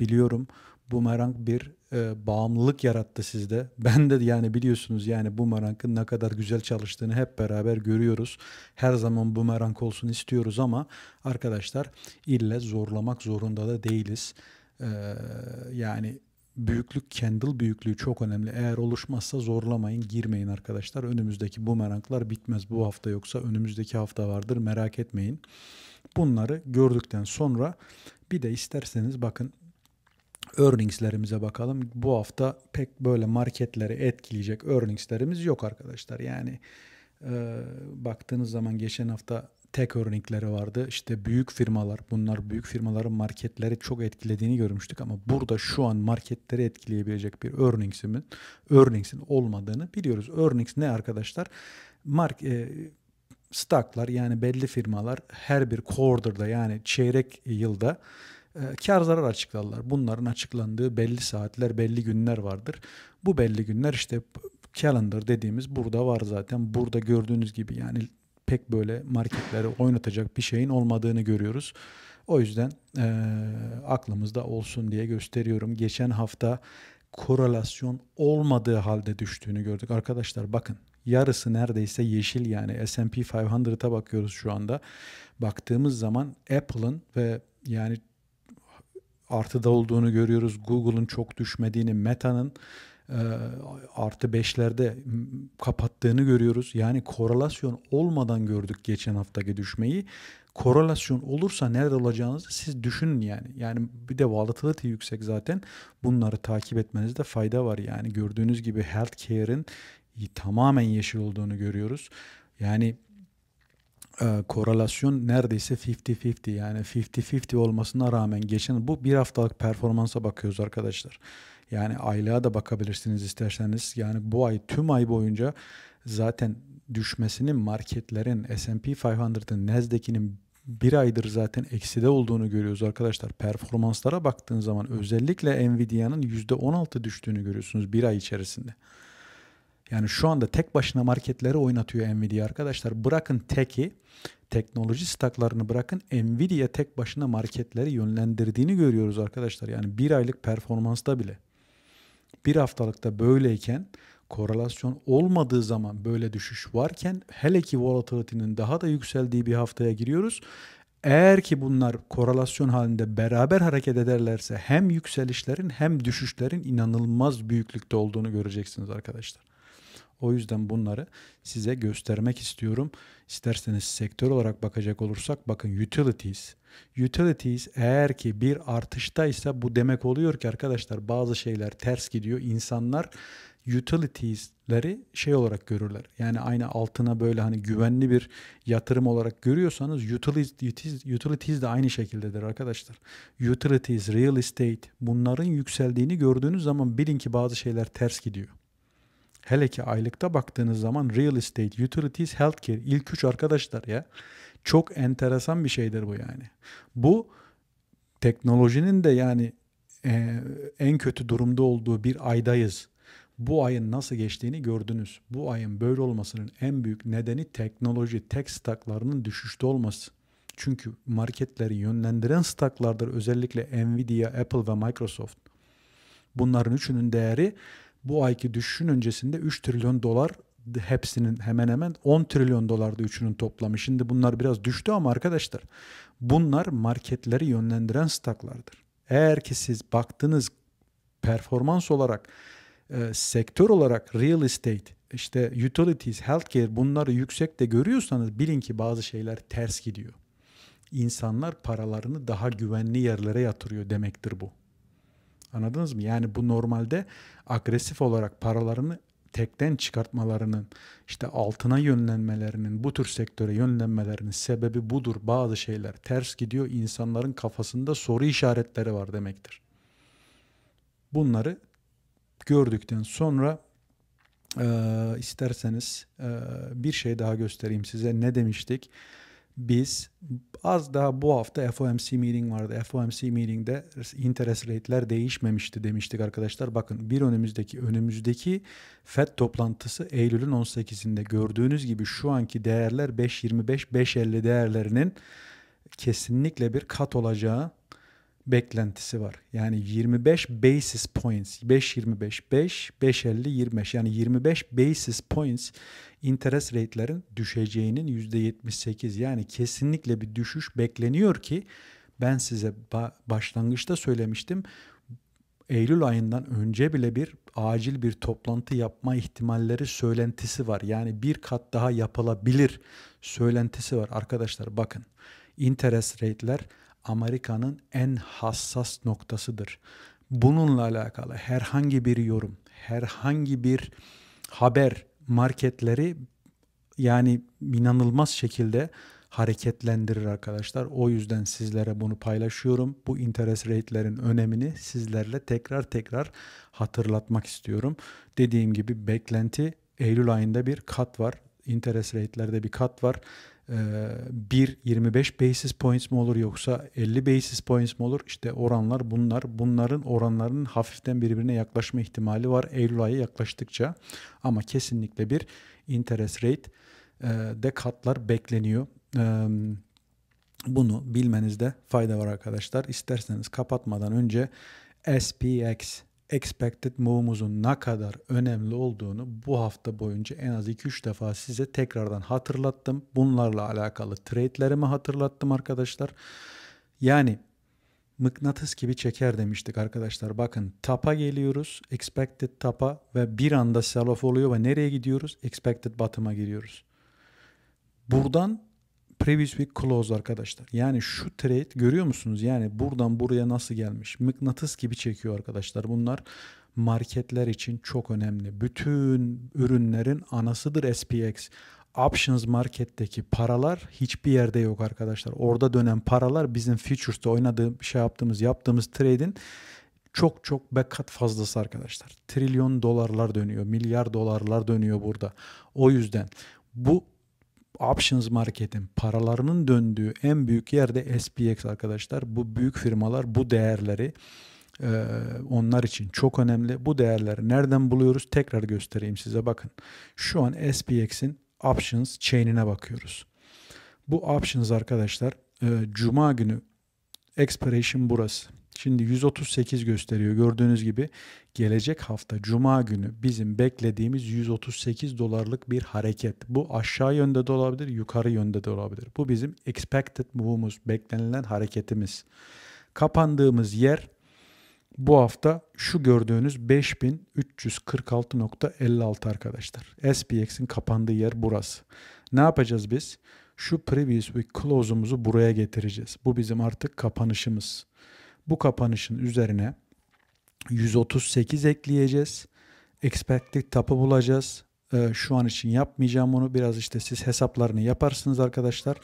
Biliyorum bumerang bir e, bağımlılık yarattı sizde. <laughs> Ben de yani biliyorsunuz yani bumerangın ne kadar güzel çalıştığını hep beraber görüyoruz. Her zaman bumerang olsun istiyoruz ama arkadaşlar ille zorlamak zorunda da değiliz. E, yani büyüklük Kendall büyüklüğü çok önemli. Eğer oluşmazsa zorlamayın, girmeyin arkadaşlar. Önümüzdeki bu meraklar bitmez. Bu hafta yoksa önümüzdeki hafta vardır. Merak etmeyin. Bunları gördükten sonra bir de isterseniz bakın earningslerimize bakalım. Bu hafta pek böyle marketleri etkileyecek earningslerimiz yok arkadaşlar. Yani e, baktığınız zaman geçen hafta tek örnekleri vardı. İşte büyük firmalar, bunlar büyük firmaların marketleri çok etkilediğini görmüştük ama burada şu an marketleri etkileyebilecek bir Earnings'in Earnings'in olmadığını biliyoruz. Earnings ne arkadaşlar? Mark e, stocklar yani belli firmalar her bir quarter'da yani çeyrek yılda e, kar zarar açıklarlar. Bunların açıklandığı belli saatler, belli günler vardır. Bu belli günler işte calendar dediğimiz burada var zaten. Burada gördüğünüz gibi yani pek böyle marketlere oynatacak bir şeyin olmadığını görüyoruz. O yüzden e, aklımızda olsun diye gösteriyorum. Geçen hafta korelasyon olmadığı halde düştüğünü gördük. Arkadaşlar bakın yarısı neredeyse yeşil yani S&P 500'a bakıyoruz şu anda. Baktığımız zaman Apple'ın ve yani artıda olduğunu görüyoruz. Google'ın çok düşmediğini, Meta'nın ee, artı beşlerde kapattığını görüyoruz. Yani korelasyon olmadan gördük geçen haftaki düşmeyi. Korelasyon olursa nerede olacağınızı siz düşünün yani. Yani bir de volatility yüksek zaten. Bunları takip etmenizde fayda var yani. Gördüğünüz gibi healthcare'in tamamen yeşil olduğunu görüyoruz. Yani e, korelasyon neredeyse 50-50 yani 50-50 olmasına rağmen geçen bu bir haftalık performansa bakıyoruz arkadaşlar. Yani aylığa da bakabilirsiniz isterseniz. Yani bu ay tüm ay boyunca zaten düşmesinin marketlerin S&P 500'ın Nasdaq'inin bir aydır zaten ekside olduğunu görüyoruz arkadaşlar. Performanslara baktığın zaman özellikle Nvidia'nın %16 düştüğünü görüyorsunuz bir ay içerisinde. Yani şu anda tek başına marketleri oynatıyor Nvidia arkadaşlar. Bırakın teki, teknoloji staklarını bırakın Nvidia tek başına marketleri yönlendirdiğini görüyoruz arkadaşlar. Yani bir aylık performansta bile bir haftalıkta böyleyken korelasyon olmadığı zaman böyle düşüş varken hele ki volatility'nin daha da yükseldiği bir haftaya giriyoruz. Eğer ki bunlar korelasyon halinde beraber hareket ederlerse hem yükselişlerin hem düşüşlerin inanılmaz büyüklükte olduğunu göreceksiniz arkadaşlar. O yüzden bunları size göstermek istiyorum. İsterseniz sektör olarak bakacak olursak bakın utilities. Utilities eğer ki bir artışta ise bu demek oluyor ki arkadaşlar bazı şeyler ters gidiyor. İnsanlar utilities'leri şey olarak görürler. Yani aynı altına böyle hani güvenli bir yatırım olarak görüyorsanız utilities, utilities de aynı şekildedir arkadaşlar. Utilities, real estate bunların yükseldiğini gördüğünüz zaman bilin ki bazı şeyler ters gidiyor. Hele ki aylıkta baktığınız zaman real estate, utilities, healthcare ilk üç arkadaşlar ya. Çok enteresan bir şeydir bu yani. Bu teknolojinin de yani e, en kötü durumda olduğu bir aydayız. Bu ayın nasıl geçtiğini gördünüz. Bu ayın böyle olmasının en büyük nedeni teknoloji, tek staklarının düşüşte olması. Çünkü marketleri yönlendiren staklardır özellikle Nvidia, Apple ve Microsoft. Bunların üçünün değeri bu ayki düşüşün öncesinde 3 trilyon dolar hepsinin hemen hemen 10 trilyon dolarda üçünün toplamı. Şimdi bunlar biraz düştü ama arkadaşlar bunlar marketleri yönlendiren staklardır. Eğer ki siz baktınız performans olarak e, sektör olarak real estate işte utilities, healthcare bunları yüksekte görüyorsanız bilin ki bazı şeyler ters gidiyor. İnsanlar paralarını daha güvenli yerlere yatırıyor demektir bu. Anladınız mı? Yani bu normalde agresif olarak paralarını tekten çıkartmalarının, işte altına yönlenmelerinin, bu tür sektöre yönlenmelerinin sebebi budur. Bazı şeyler ters gidiyor. insanların kafasında soru işaretleri var demektir. Bunları gördükten sonra e, isterseniz e, bir şey daha göstereyim size. Ne demiştik? biz az daha bu hafta FOMC meeting vardı. FOMC meeting'de interest rate'ler değişmemişti demiştik arkadaşlar. Bakın bir önümüzdeki önümüzdeki FED toplantısı Eylül'ün 18'inde gördüğünüz gibi şu anki değerler 5.25 5.50 değerlerinin kesinlikle bir kat olacağı beklentisi var. Yani 25 basis points 5.25 5 5.50 25 yani 25 basis points interest rate'lerin düşeceğinin %78 yani kesinlikle bir düşüş bekleniyor ki ben size başlangıçta söylemiştim. Eylül ayından önce bile bir acil bir toplantı yapma ihtimalleri söylentisi var. Yani bir kat daha yapılabilir söylentisi var arkadaşlar bakın. Interest rate'ler Amerika'nın en hassas noktasıdır. Bununla alakalı herhangi bir yorum, herhangi bir haber marketleri yani inanılmaz şekilde hareketlendirir arkadaşlar. O yüzden sizlere bunu paylaşıyorum. Bu interest rate'lerin önemini sizlerle tekrar tekrar hatırlatmak istiyorum. Dediğim gibi beklenti Eylül ayında bir kat var. Interest rate'lerde bir kat var. 1 ee, 25 basis points mi olur yoksa 50 basis points mi olur? İşte oranlar bunlar. Bunların oranlarının hafiften birbirine yaklaşma ihtimali var Eylül ayı yaklaştıkça. Ama kesinlikle bir interest rate e, de katlar bekleniyor. Ee, bunu bilmenizde fayda var arkadaşlar. İsterseniz kapatmadan önce SPX expected move'umuzun ne kadar önemli olduğunu bu hafta boyunca en az 2-3 defa size tekrardan hatırlattım. Bunlarla alakalı trade'lerimi hatırlattım arkadaşlar. Yani mıknatıs gibi çeker demiştik arkadaşlar. Bakın tapa geliyoruz. Expected tapa ve bir anda sell off oluyor ve nereye gidiyoruz? Expected bottom'a giriyoruz. Buradan Previous week close arkadaşlar. Yani şu trade görüyor musunuz? Yani buradan buraya nasıl gelmiş? Mıknatıs gibi çekiyor arkadaşlar. Bunlar marketler için çok önemli. Bütün ürünlerin anasıdır SPX. Options marketteki paralar hiçbir yerde yok arkadaşlar. Orada dönen paralar bizim futures'te oynadığım şey yaptığımız yaptığımız trade'in çok çok bekat fazlası arkadaşlar. Trilyon dolarlar dönüyor, milyar dolarlar dönüyor burada. O yüzden bu options marketin paralarının döndüğü en büyük yerde SPX arkadaşlar. Bu büyük firmalar bu değerleri e, onlar için çok önemli. Bu değerleri nereden buluyoruz? Tekrar göstereyim size bakın. Şu an SPX'in options chain'ine bakıyoruz. Bu options arkadaşlar e, cuma günü expiration burası. Şimdi 138 gösteriyor gördüğünüz gibi. Gelecek hafta cuma günü bizim beklediğimiz 138 dolarlık bir hareket. Bu aşağı yönde de olabilir, yukarı yönde de olabilir. Bu bizim expected move'umuz, beklenilen hareketimiz. Kapandığımız yer bu hafta şu gördüğünüz 5346.56 arkadaşlar. SPX'in kapandığı yer burası. Ne yapacağız biz? Şu previous week close'umuzu buraya getireceğiz. Bu bizim artık kapanışımız. Bu kapanışın üzerine 138 ekleyeceğiz. Expected tap'ı bulacağız. Ee, şu an için yapmayacağım bunu. Biraz işte siz hesaplarını yaparsınız arkadaşlar.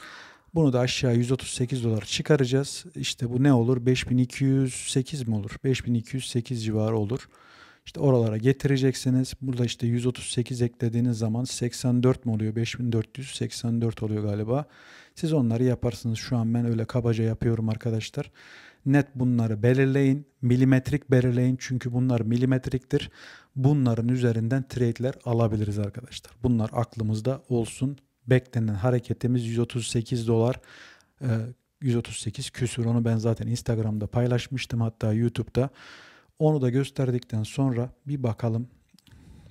Bunu da aşağı 138 dolar çıkaracağız. İşte bu ne olur? 5208 mi olur? 5208 civarı olur. İşte oralara getireceksiniz. Burada işte 138 eklediğiniz zaman 84 mi oluyor? 5484 oluyor galiba. Siz onları yaparsınız. Şu an ben öyle kabaca yapıyorum arkadaşlar. Arkadaşlar net bunları belirleyin. Milimetrik belirleyin çünkü bunlar milimetriktir. Bunların üzerinden trade'ler alabiliriz arkadaşlar. Bunlar aklımızda olsun. Beklenen hareketimiz 138 dolar. 138 ee, küsür onu ben zaten Instagram'da paylaşmıştım hatta YouTube'da. Onu da gösterdikten sonra bir bakalım.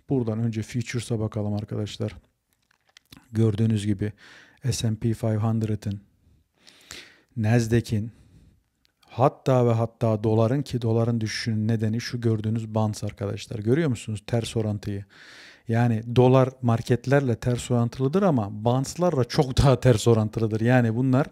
Buradan önce futures'a bakalım arkadaşlar. Gördüğünüz gibi S&P 500'ın, Nasdaq'in, Hatta ve hatta doların ki doların düşüşünün nedeni şu gördüğünüz bans arkadaşlar. Görüyor musunuz ters orantıyı? Yani dolar marketlerle ters orantılıdır ama banslarla çok daha ters orantılıdır. Yani bunlar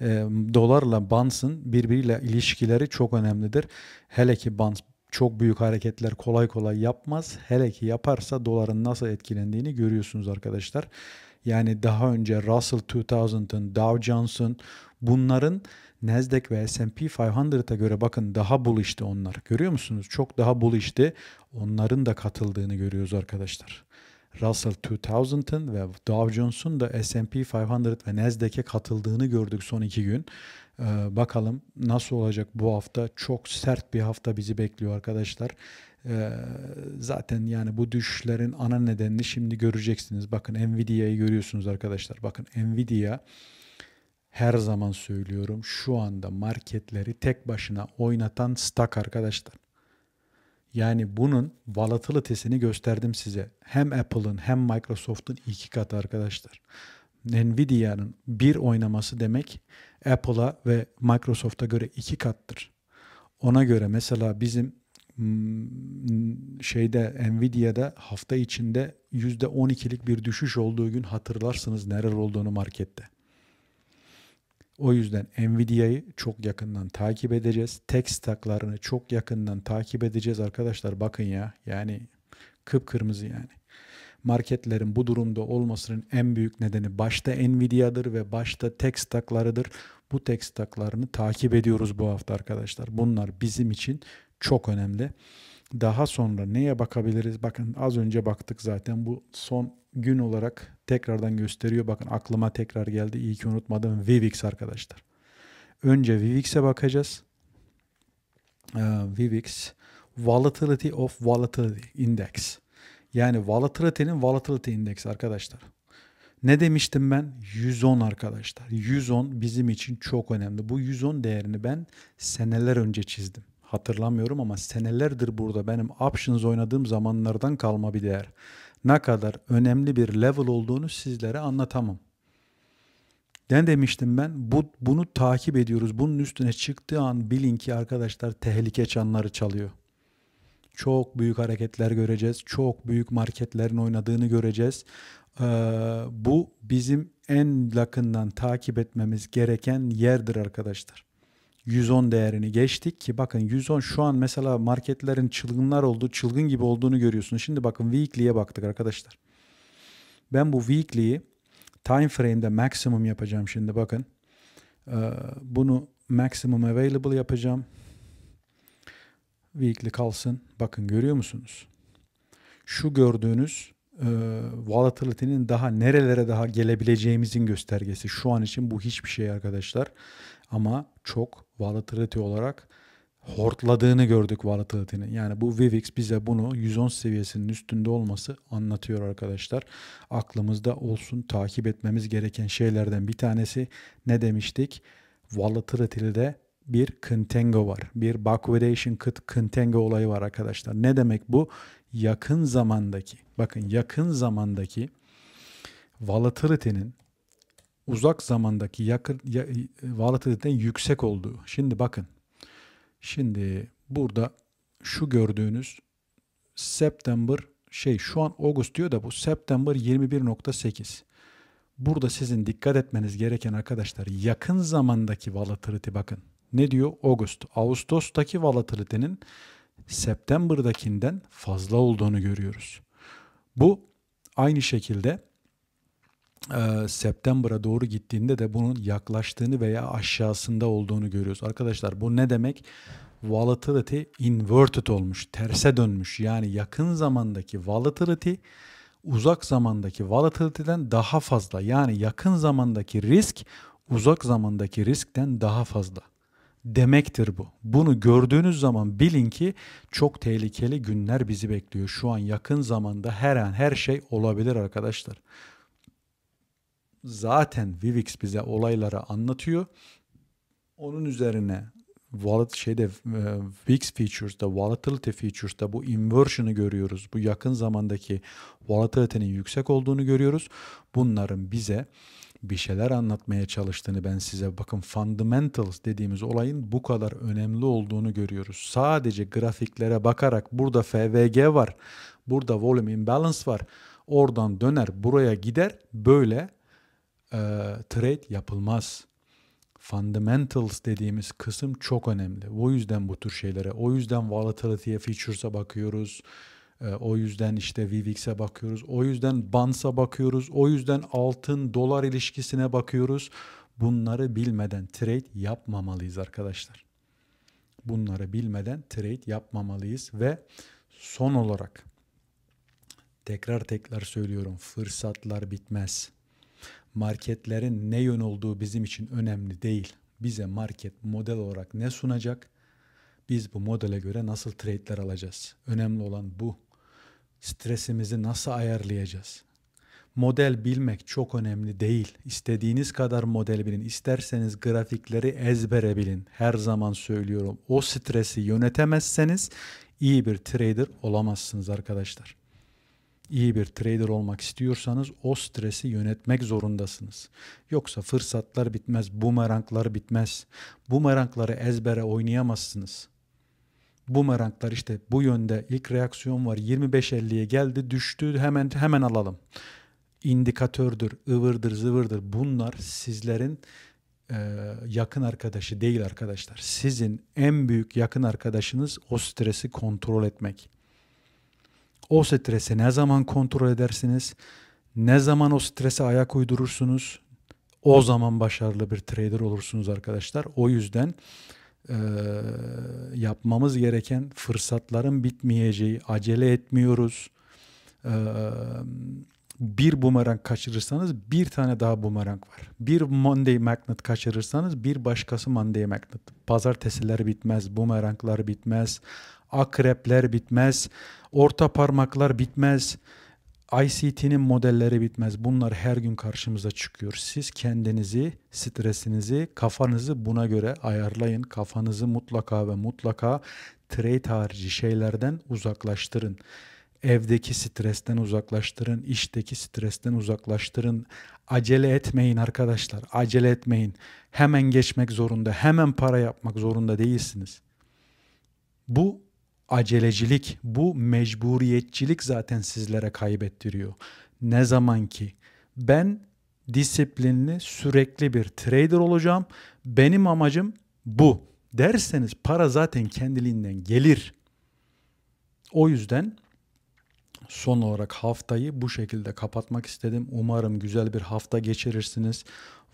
e, dolarla bansın birbiriyle ilişkileri çok önemlidir. Hele ki bans çok büyük hareketler kolay kolay yapmaz. Hele ki yaparsa doların nasıl etkilendiğini görüyorsunuz arkadaşlar. Yani daha önce Russell 2000'ın, Dow Jones'un bunların Nasdaq ve S&P 500'a göre bakın daha bulishti onlar. Görüyor musunuz? Çok daha bulishti. Onların da katıldığını görüyoruz arkadaşlar. Russell 2000'ın ve Dow Jones'un da S&P 500 ve Nasdaq'e katıldığını gördük son iki gün. Ee, bakalım nasıl olacak bu hafta. Çok sert bir hafta bizi bekliyor arkadaşlar. Ee, zaten yani bu düşüşlerin ana nedenini şimdi göreceksiniz. Bakın Nvidia'yı görüyorsunuz arkadaşlar. Bakın Nvidia her zaman söylüyorum şu anda marketleri tek başına oynatan stak arkadaşlar. Yani bunun volatility'sini gösterdim size. Hem Apple'ın hem Microsoft'un iki katı arkadaşlar. Nvidia'nın bir oynaması demek Apple'a ve Microsoft'a göre iki kattır. Ona göre mesela bizim hmm, şeyde Nvidia'da hafta içinde %12'lik bir düşüş olduğu gün hatırlarsınız neler olduğunu markette. O yüzden Nvidia'yı çok yakından takip edeceğiz. Tek staklarını çok yakından takip edeceğiz arkadaşlar. Bakın ya yani kıpkırmızı yani. Marketlerin bu durumda olmasının en büyük nedeni başta Nvidia'dır ve başta tek staklarıdır. Bu tek staklarını takip ediyoruz bu hafta arkadaşlar. Bunlar bizim için çok önemli. Daha sonra neye bakabiliriz? Bakın az önce baktık zaten bu son gün olarak tekrardan gösteriyor. Bakın aklıma tekrar geldi. İyi ki unutmadım. Vivix arkadaşlar. Önce Vivix'e bakacağız. Ee, Vivix Volatility of Volatility Index. Yani volatility'nin volatility index arkadaşlar. Ne demiştim ben? 110 arkadaşlar. 110 bizim için çok önemli. Bu 110 değerini ben seneler önce çizdim hatırlamıyorum ama senelerdir burada benim options oynadığım zamanlardan kalma bir değer. Ne kadar önemli bir level olduğunu sizlere anlatamam. Ne demiştim ben? Bu, bunu takip ediyoruz. Bunun üstüne çıktığı an bilin ki arkadaşlar tehlike çanları çalıyor. Çok büyük hareketler göreceğiz. Çok büyük marketlerin oynadığını göreceğiz. Ee, bu bizim en yakından takip etmemiz gereken yerdir arkadaşlar. 110 değerini geçtik ki bakın 110 şu an mesela marketlerin çılgınlar olduğu, çılgın gibi olduğunu görüyorsunuz. Şimdi bakın weekly'e baktık arkadaşlar. Ben bu weekly'yi time frame'de maximum yapacağım şimdi bakın. Ee, bunu maximum available yapacağım. Weekly kalsın. Bakın görüyor musunuz? Şu gördüğünüz e, volatility'nin daha nerelere daha gelebileceğimizin göstergesi. Şu an için bu hiçbir şey arkadaşlar. Ama çok volatility olarak hortladığını gördük volatility'nin. Yani bu VIX bize bunu 110 seviyesinin üstünde olması anlatıyor arkadaşlar. Aklımızda olsun takip etmemiz gereken şeylerden bir tanesi ne demiştik? Volatility'de bir contango var. Bir backwardation contango olayı var arkadaşlar. Ne demek bu? Yakın zamandaki, bakın yakın zamandaki volatility'nin uzak zamandaki yakın ya, e, volatiliteden yüksek olduğu. Şimdi bakın. Şimdi burada şu gördüğünüz September şey şu an August diyor da bu September 21.8. Burada sizin dikkat etmeniz gereken arkadaşlar yakın zamandaki volatility bakın. Ne diyor? August. Ağustos'taki volatility'nin September'dakinden fazla olduğunu görüyoruz. Bu aynı şekilde e, September'a doğru gittiğinde de bunun yaklaştığını veya aşağısında olduğunu görüyoruz. Arkadaşlar bu ne demek? Volatility inverted olmuş, terse dönmüş. Yani yakın zamandaki volatility uzak zamandaki volatility'den daha fazla. Yani yakın zamandaki risk uzak zamandaki riskten daha fazla demektir bu. Bunu gördüğünüz zaman bilin ki çok tehlikeli günler bizi bekliyor. Şu an yakın zamanda her an her şey olabilir arkadaşlar zaten Vivix bize olayları anlatıyor. Onun üzerine wallet şeyde e, Wix features'da, volatility features'da bu inversion'ı görüyoruz. Bu yakın zamandaki volatility'nin yüksek olduğunu görüyoruz. Bunların bize bir şeyler anlatmaya çalıştığını ben size bakın fundamentals dediğimiz olayın bu kadar önemli olduğunu görüyoruz. Sadece grafiklere bakarak burada FVG var, burada volume imbalance var. Oradan döner buraya gider böyle e, trade yapılmaz. Fundamentals dediğimiz kısım çok önemli. O yüzden bu tür şeylere, o yüzden volatility'ye, features'a bakıyoruz. E, o yüzden işte VIX'e bakıyoruz. O yüzden BANS'a bakıyoruz. O yüzden altın dolar ilişkisine bakıyoruz. Bunları bilmeden trade yapmamalıyız arkadaşlar. Bunları bilmeden trade yapmamalıyız ve son olarak tekrar tekrar söylüyorum fırsatlar bitmez marketlerin ne yön olduğu bizim için önemli değil. Bize market model olarak ne sunacak? Biz bu modele göre nasıl trade'ler alacağız? Önemli olan bu. Stresimizi nasıl ayarlayacağız? Model bilmek çok önemli değil. İstediğiniz kadar model bilin. İsterseniz grafikleri ezbere bilin. Her zaman söylüyorum. O stresi yönetemezseniz iyi bir trader olamazsınız arkadaşlar iyi bir trader olmak istiyorsanız o stresi yönetmek zorundasınız. Yoksa fırsatlar bitmez, bumeranglar bitmez. Bumerangları ezbere oynayamazsınız. Bumeranglar işte bu yönde ilk reaksiyon var. 25.50'ye geldi, düştü. Hemen hemen alalım. İndikatördür, ıvırdır, zıvırdır. Bunlar sizlerin yakın arkadaşı değil arkadaşlar. Sizin en büyük yakın arkadaşınız o stresi kontrol etmek. O stresi ne zaman kontrol edersiniz? Ne zaman o strese ayak uydurursunuz? O zaman başarılı bir trader olursunuz arkadaşlar. O yüzden e, yapmamız gereken fırsatların bitmeyeceği, acele etmiyoruz. E, bir bumerang kaçırırsanız bir tane daha bumerang var. Bir Monday Magnet kaçırırsanız bir başkası Monday Magnet. Pazartesiler bitmez, bumeranglar bitmez, akrepler bitmez, orta parmaklar bitmez. ICT'nin modelleri bitmez. Bunlar her gün karşımıza çıkıyor. Siz kendinizi, stresinizi, kafanızı buna göre ayarlayın. Kafanızı mutlaka ve mutlaka trade harici şeylerden uzaklaştırın evdeki stresten uzaklaştırın, işteki stresten uzaklaştırın. Acele etmeyin arkadaşlar, acele etmeyin. Hemen geçmek zorunda, hemen para yapmak zorunda değilsiniz. Bu acelecilik, bu mecburiyetçilik zaten sizlere kaybettiriyor. Ne zaman ki ben disiplinli, sürekli bir trader olacağım. Benim amacım bu derseniz para zaten kendiliğinden gelir. O yüzden son olarak haftayı bu şekilde kapatmak istedim. Umarım güzel bir hafta geçirirsiniz.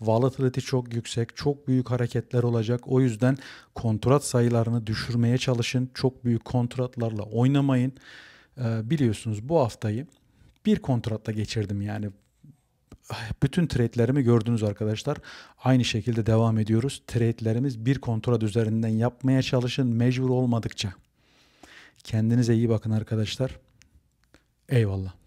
Volatility çok yüksek, çok büyük hareketler olacak. O yüzden kontrat sayılarını düşürmeye çalışın. Çok büyük kontratlarla oynamayın. Ee, biliyorsunuz bu haftayı bir kontratla geçirdim yani. Bütün trade'lerimi gördünüz arkadaşlar. Aynı şekilde devam ediyoruz. Trade'lerimiz bir kontrat üzerinden yapmaya çalışın mecbur olmadıkça. Kendinize iyi bakın arkadaşlar. Eyvallah.